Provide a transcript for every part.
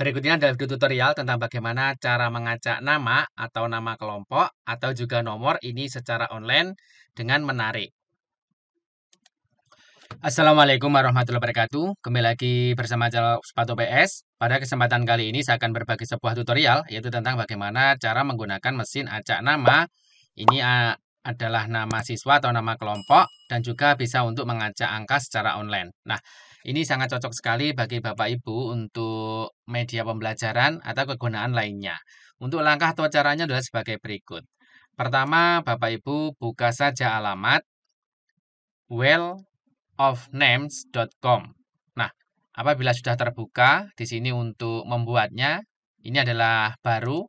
Berikutnya adalah video tutorial tentang bagaimana cara mengacak nama atau nama kelompok atau juga nomor ini secara online dengan menarik. Assalamualaikum warahmatullahi wabarakatuh. Kembali lagi bersama channel Sepatu PS. Pada kesempatan kali ini saya akan berbagi sebuah tutorial yaitu tentang bagaimana cara menggunakan mesin acak nama. Ini adalah nama siswa atau nama kelompok dan juga bisa untuk mengacak angka secara online. Nah, ini sangat cocok sekali bagi Bapak Ibu untuk media pembelajaran atau kegunaan lainnya. Untuk langkah atau caranya adalah sebagai berikut. Pertama, Bapak Ibu buka saja alamat wellofnames.com. Nah, apabila sudah terbuka, di sini untuk membuatnya, ini adalah baru.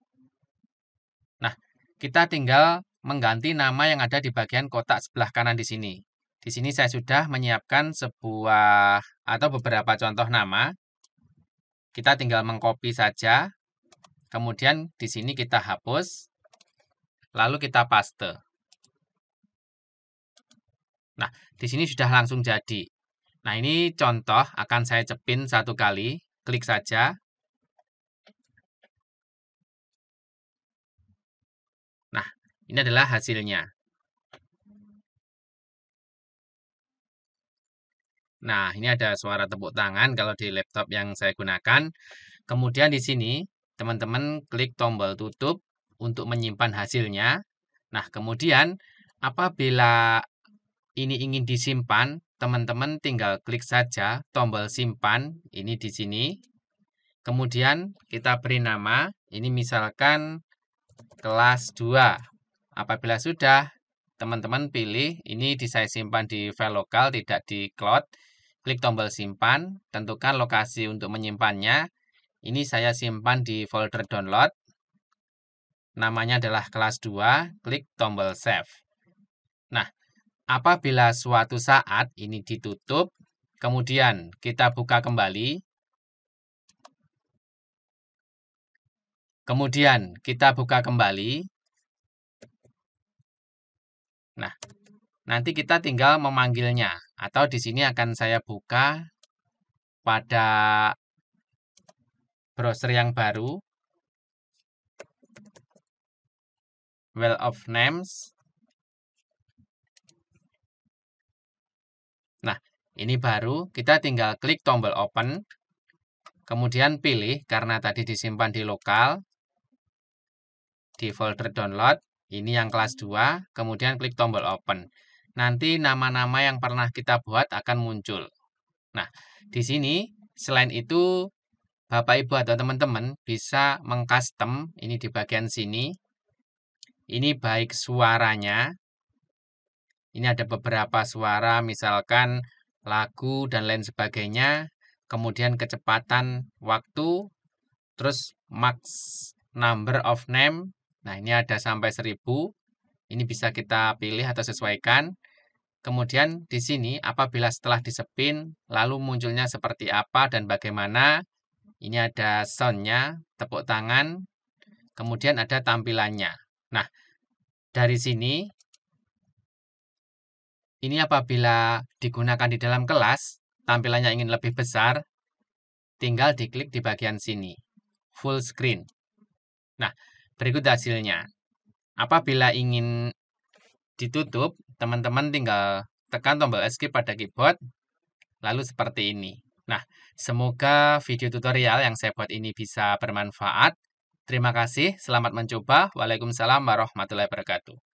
Nah, kita tinggal mengganti nama yang ada di bagian kotak sebelah kanan di sini. Di sini saya sudah menyiapkan sebuah atau beberapa contoh nama. Kita tinggal mengcopy saja. Kemudian di sini kita hapus. Lalu kita paste. Nah, di sini sudah langsung jadi. Nah, ini contoh akan saya cepin satu kali. Klik saja. Nah, ini adalah hasilnya. Nah, ini ada suara tepuk tangan kalau di laptop yang saya gunakan. Kemudian di sini, teman-teman klik tombol tutup untuk menyimpan hasilnya. Nah, kemudian apabila ini ingin disimpan, teman-teman tinggal klik saja tombol simpan ini di sini. Kemudian kita beri nama, ini misalkan kelas 2. Apabila sudah, teman-teman pilih ini di saya simpan di file lokal tidak di cloud Klik tombol simpan, tentukan lokasi untuk menyimpannya. Ini saya simpan di folder download. Namanya adalah kelas 2, klik tombol save. Nah, apabila suatu saat ini ditutup, kemudian kita buka kembali. Kemudian kita buka kembali. Nah, Nanti kita tinggal memanggilnya atau di sini akan saya buka pada browser yang baru Well of Names. Nah, ini baru kita tinggal klik tombol open kemudian pilih karena tadi disimpan di lokal di folder download ini yang kelas 2 kemudian klik tombol open nanti nama-nama yang pernah kita buat akan muncul. Nah, di sini selain itu Bapak Ibu atau teman-teman bisa mengcustom ini di bagian sini. Ini baik suaranya. Ini ada beberapa suara misalkan lagu dan lain sebagainya, kemudian kecepatan waktu, terus max number of name. Nah, ini ada sampai 1000. Ini bisa kita pilih atau sesuaikan. Kemudian di sini apabila setelah disepin, lalu munculnya seperti apa dan bagaimana. Ini ada soundnya, tepuk tangan, kemudian ada tampilannya. Nah, dari sini, ini apabila digunakan di dalam kelas, tampilannya ingin lebih besar, tinggal diklik di bagian sini, full screen. Nah, berikut hasilnya. Apabila ingin ditutup, teman-teman tinggal tekan tombol escape pada keyboard, lalu seperti ini. Nah, semoga video tutorial yang saya buat ini bisa bermanfaat. Terima kasih, selamat mencoba. Waalaikumsalam warahmatullahi wabarakatuh.